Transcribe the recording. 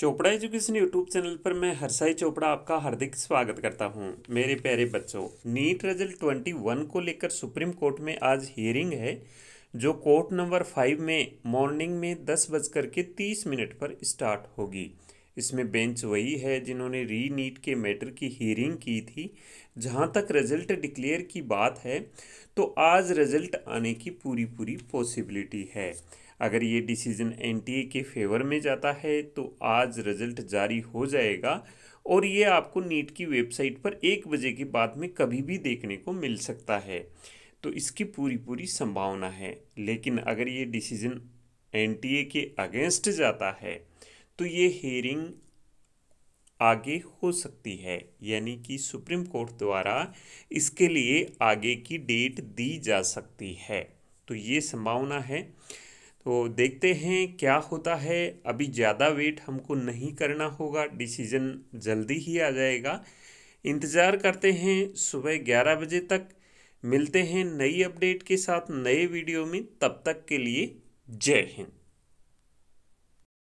Chopra education YouTube channel पर मैं हर्षाई चोपड़ा आपका हार्दिक स्वागत करता हूं मेरे प्यारे बच्चों नीट रिजल्ट 21 को लेकर सुप्रीम कोर्ट में आज हियरिंग है जो कोर्ट नंबर फाइव में मॉर्निंग में दस बजकर के तीस मिनट पर स्टार्ट होगी इसमें बेंच वही है जिन्होंने री नीट के मैटर की हियरिंग की थी जहाँ तक रिजल्ट डिक्लेयर की बात है तो आज रिजल्ट आने की पूरी पूरी पॉसिबिलिटी है अगर ये डिसीज़न एनटीए के फेवर में जाता है तो आज रिजल्ट जारी हो जाएगा और ये आपको नीट की वेबसाइट पर एक बजे के बाद में कभी भी देखने को मिल सकता है तो इसकी पूरी पूरी संभावना है लेकिन अगर ये डिसीज़न एनटीए के अगेंस्ट जाता है तो ये हेयरिंग आगे हो सकती है यानी कि सुप्रीम कोर्ट द्वारा इसके लिए आगे की डेट दी जा सकती है तो ये संभावना है तो देखते हैं क्या होता है अभी ज़्यादा वेट हमको नहीं करना होगा डिसीजन जल्दी ही आ जाएगा इंतज़ार करते हैं सुबह ग्यारह बजे तक मिलते हैं नई अपडेट के साथ नए वीडियो में तब तक के लिए जय हिंद